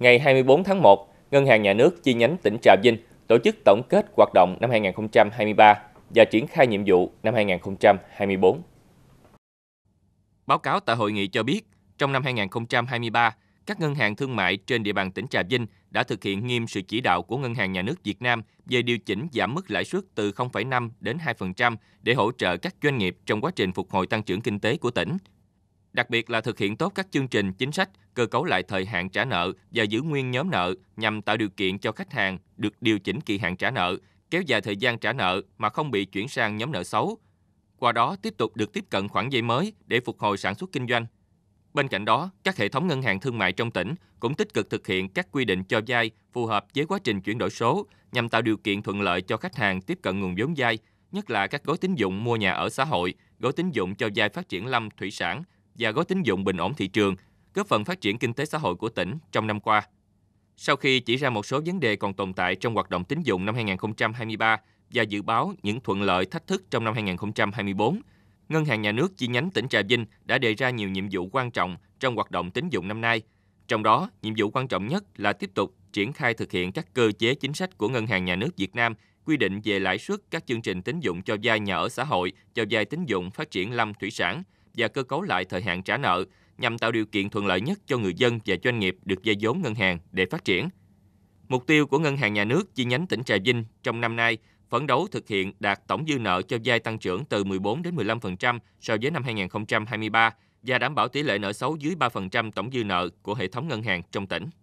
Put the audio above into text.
ngày 24 tháng 1, Ngân hàng Nhà nước chi nhánh tỉnh Trà Vinh tổ chức tổng kết hoạt động năm 2023 và triển khai nhiệm vụ năm 2024. Báo cáo tại hội nghị cho biết, trong năm 2023, các ngân hàng thương mại trên địa bàn tỉnh Trà Vinh đã thực hiện nghiêm sự chỉ đạo của Ngân hàng Nhà nước Việt Nam về điều chỉnh giảm mức lãi suất từ 0,5 đến 2% để hỗ trợ các doanh nghiệp trong quá trình phục hồi tăng trưởng kinh tế của tỉnh đặc biệt là thực hiện tốt các chương trình, chính sách, cơ cấu lại thời hạn trả nợ và giữ nguyên nhóm nợ nhằm tạo điều kiện cho khách hàng được điều chỉnh kỳ hạn trả nợ, kéo dài thời gian trả nợ mà không bị chuyển sang nhóm nợ xấu. Qua đó tiếp tục được tiếp cận khoản vay mới để phục hồi sản xuất kinh doanh. Bên cạnh đó, các hệ thống ngân hàng thương mại trong tỉnh cũng tích cực thực hiện các quy định cho vay phù hợp với quá trình chuyển đổi số nhằm tạo điều kiện thuận lợi cho khách hàng tiếp cận nguồn vốn vay, nhất là các gói tín dụng mua nhà ở xã hội, gói tín dụng cho vay phát triển lâm thủy sản, và gói tín dụng bình ổn thị trường, góp phần phát triển kinh tế xã hội của tỉnh trong năm qua. Sau khi chỉ ra một số vấn đề còn tồn tại trong hoạt động tín dụng năm 2023 và dự báo những thuận lợi thách thức trong năm 2024, Ngân hàng Nhà nước chi nhánh tỉnh Trà Vinh đã đề ra nhiều nhiệm vụ quan trọng trong hoạt động tín dụng năm nay. Trong đó, nhiệm vụ quan trọng nhất là tiếp tục triển khai thực hiện các cơ chế chính sách của Ngân hàng Nhà nước Việt Nam quy định về lãi suất các chương trình tín dụng cho vay nhà ở xã hội, cho vay tín dụng phát triển lâm thủy sản – và cơ cấu lại thời hạn trả nợ nhằm tạo điều kiện thuận lợi nhất cho người dân và doanh nghiệp được vay vốn ngân hàng để phát triển. Mục tiêu của Ngân hàng Nhà nước chi nhánh tỉnh Trà Vinh trong năm nay phấn đấu thực hiện đạt tổng dư nợ cho vay tăng trưởng từ 14 đến 15% so với năm 2023 và đảm bảo tỷ lệ nợ xấu dưới 3% tổng dư nợ của hệ thống ngân hàng trong tỉnh.